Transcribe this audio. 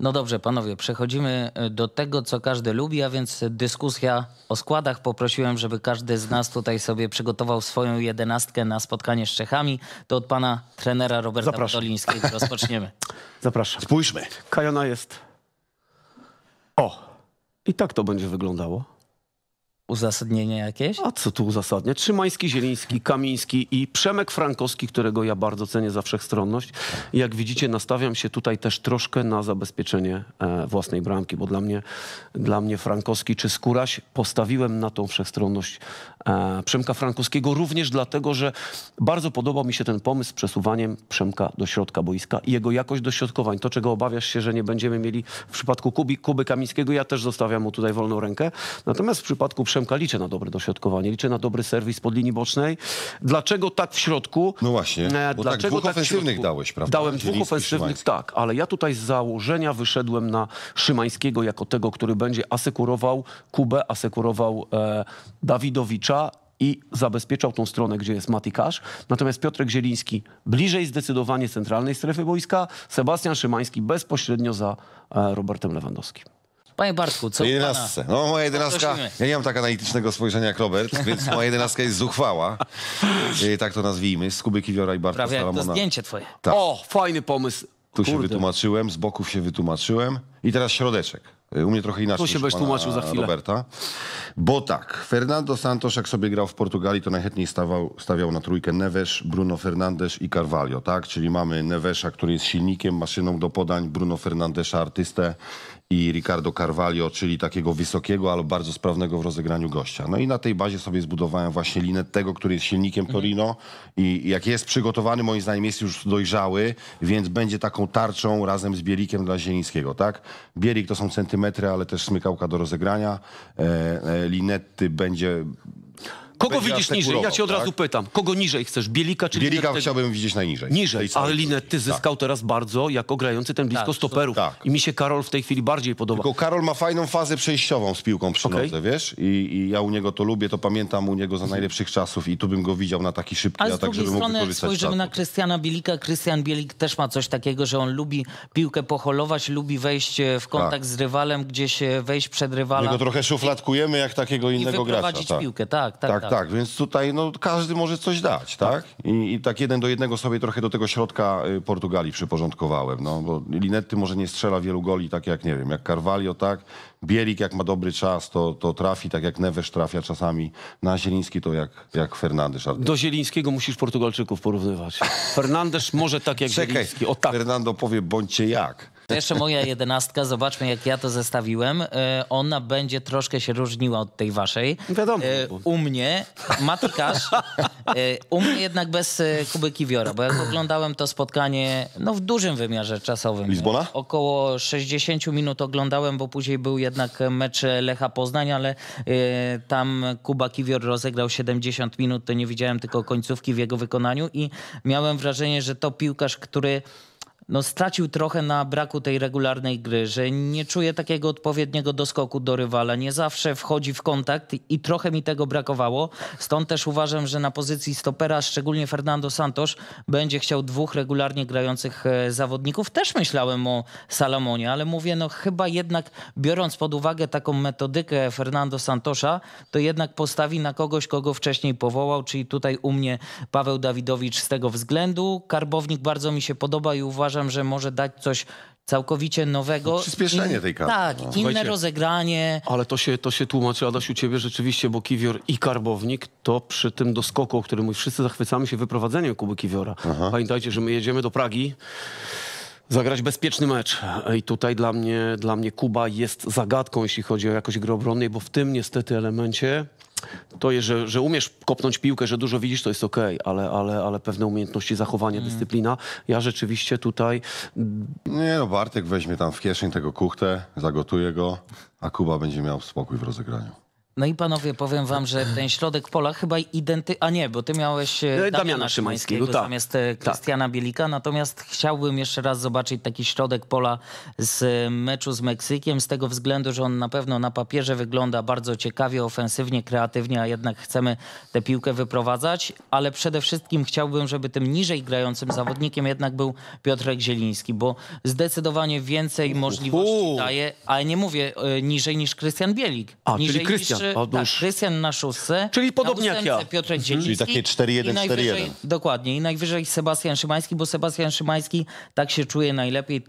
No dobrze, panowie, przechodzimy e, do tego, co każdy lubi, a więc dyskusja o składach. Poprosiłem, żeby każdy z nas tutaj sobie przygotował swoją jedenastkę na spotkanie z Czechami. To od pana trenera Roberta Zapraszam. rozpoczniemy. Zapraszam. Spójrzmy. Kajona jest. O, i tak to będzie wyglądało uzasadnienie jakieś? A co tu uzasadnia? Trzymański, Zieliński, Kamiński i Przemek Frankowski, którego ja bardzo cenię za wszechstronność. Jak widzicie, nastawiam się tutaj też troszkę na zabezpieczenie e, własnej bramki, bo dla mnie, dla mnie Frankowski czy Skóraś postawiłem na tą wszechstronność e, Przemka Frankowskiego również dlatego, że bardzo podobał mi się ten pomysł z przesuwaniem Przemka do środka boiska i jego jakość dośrodkowań. To, czego obawiasz się, że nie będziemy mieli w przypadku Kubi, Kuby Kamińskiego, ja też zostawiam mu tutaj wolną rękę. Natomiast w przypadku Przemka Przemka liczę na dobre dośrodkowanie, liczę na dobry serwis pod linii bocznej. Dlaczego tak w środku? No właśnie, e, bo tak Dlaczego tak dwóch tak ofensywnych dałeś, prawda? Dałem Zieliński, dwóch ofensywnych, tak, ale ja tutaj z założenia wyszedłem na Szymańskiego jako tego, który będzie asekurował Kubę, asekurował e, Dawidowicza i zabezpieczał tą stronę, gdzie jest Matikasz. Natomiast Piotrek Zieliński bliżej zdecydowanie centralnej strefy boiska, Sebastian Szymański bezpośrednio za e, Robertem Lewandowskim. Panie Bartku, co jedenastce. No moja jedenastka, ja nie mam tak analitycznego spojrzenia jak Robert, więc moja jedenastka jest zuchwała. E, tak to nazwijmy, z Kuby Kiwiora i Bartka Prawie Salamona. Prawie. zdjęcie twoje. Tak. O, fajny pomysł. Tu Kurde. się wytłumaczyłem, z boków się wytłumaczyłem. I teraz środeczek. E, u mnie trochę inaczej. Tu się będziesz tłumaczył za chwilę. Roberta. Bo tak, Fernando Santos, jak sobie grał w Portugalii, to najchętniej stawał, stawiał na trójkę Neves, Bruno Fernandes i Carvalho, tak? Czyli mamy Nevesa, który jest silnikiem, maszyną do podań, Bruno Fernandesza, artystę i Ricardo Carvalho, czyli takiego wysokiego, ale bardzo sprawnego w rozegraniu gościa. No i na tej bazie sobie zbudowałem właśnie linę tego, który jest silnikiem mhm. Torino i jak jest przygotowany, moim zdaniem jest już dojrzały, więc będzie taką tarczą razem z Bielikiem dla Zielińskiego, tak? Bielik to są centymetry, ale też smykałka do rozegrania. E, e, Linetty będzie Kogo widzisz niżej? Ja cię od tak? razu pytam. Kogo niżej chcesz? Bielika czy Bielika chciałbym widzieć najniżej. Niżej, ale Linet tak. zyskał tak. teraz bardzo jako grający ten blisko tak, stoperów. Tak. I mi się Karol w tej chwili bardziej podoba. Tylko Karol ma fajną fazę przejściową z piłką przy okay. nodze, wiesz? I, I, ja u niego to lubię, to pamiętam u niego za mhm. najlepszych czasów i tu bym go widział na taki szybki ale atak, żeby mógł wykorzystać. Ale spojrzymy na Krystiana Bielika. Krystian Bielik też ma coś takiego, że on lubi piłkę poholować, lubi wejść e, w kontakt tak. z rywalem, gdzieś e, wejść przed rywalem. My go trochę szufladkujemy jak takiego innego gracza. I wyprowadzić gracza, tak. piłkę, tak, tak. tak tak. tak, więc tutaj no, każdy może coś dać, tak. tak? I, I, tak jeden do jednego sobie trochę do tego środka y, Portugalii przyporządkowałem, no, bo Linetty może nie strzela wielu goli, tak jak, nie wiem, jak Carvalho, tak? Bielik jak ma dobry czas, to, to trafi, tak jak Neves trafia czasami na Zieliński, to jak, jak Fernandes. Do Zielińskiego musisz Portugalczyków porównywać. Fernandes może tak jak Czekaj, Zieliński. O, tak. Fernando powie, bądźcie jak. To jeszcze moja jedenastka, zobaczmy jak ja to zestawiłem. E, ona będzie troszkę się różniła od tej waszej. Wiadomo. E, u mnie Matikasz, e, u mnie jednak bez Kuby Kiwiora, bo jak oglądałem to spotkanie no w dużym wymiarze czasowym. Lizbona? Około 60 minut oglądałem, bo później był jednak mecz Lecha Poznań, ale tam Kuba Kiwior rozegrał 70 minut, to nie widziałem tylko końcówki w jego wykonaniu i miałem wrażenie, że to piłkarz, który no, stracił trochę na braku tej regularnej gry, że nie czuje takiego odpowiedniego doskoku do rywala, nie zawsze wchodzi w kontakt i trochę mi tego brakowało. Stąd też uważam, że na pozycji stopera, szczególnie Fernando Santos, będzie chciał dwóch regularnie grających e, zawodników. Też myślałem o Salamonie, ale mówię, no chyba jednak biorąc pod uwagę taką metodykę Fernando Santosza, to jednak postawi na kogoś, kogo wcześniej powołał, czyli tutaj u mnie Paweł Dawidowicz z tego względu. Karbownik bardzo mi się podoba i uważam, uważam, że może dać coś całkowicie nowego. Przyspieszenie in, tej karty. Tak, no. inne Słuchajcie, rozegranie. Ale to się, to się tłumaczy, Adaś, u ciebie rzeczywiście, bo Kiwior i Karbownik to przy tym doskoku, o którym wszyscy zachwycamy się wyprowadzeniem Kuby Kiwiora. Aha. Pamiętajcie, że my jedziemy do Pragi zagrać bezpieczny mecz. I tutaj dla mnie, dla mnie Kuba jest zagadką, jeśli chodzi o jakość gry obronnej, bo w tym niestety elemencie to jest, że, że umiesz kopnąć piłkę, że dużo widzisz, to jest ok, ale, ale, ale pewne umiejętności zachowanie, mm. dyscyplina. Ja rzeczywiście tutaj... Mm, Nie no, Bartek weźmie tam w kieszeń tego kuchtę, zagotuje go, a Kuba będzie miał spokój w rozegraniu. No i panowie, powiem wam, że ten środek pola chyba identy... A nie, bo ty miałeś e, Damiana, Damiana Szymańskiego tak. zamiast e, tak. Krystiana tak. Bielika, natomiast chciałbym jeszcze raz zobaczyć taki środek pola z e, meczu z Meksykiem, z tego względu, że on na pewno na papierze wygląda bardzo ciekawie, ofensywnie, kreatywnie, a jednak chcemy tę piłkę wyprowadzać, ale przede wszystkim chciałbym, żeby tym niżej grającym zawodnikiem jednak był Piotrek Zieliński, bo zdecydowanie więcej możliwości Uhu. daje, ale nie mówię niżej niż Krystian Bielik. A, niżej czyli Krystian trzy, znaczy, tak, na szóstce. Czyli podobnie jak ja. Piotr mhm. Czyli takie 4-1-4-1. Dokładnie. I najwyżej Sebastian Szymański, bo Sebastian Szymański tak się czuje najlepiej.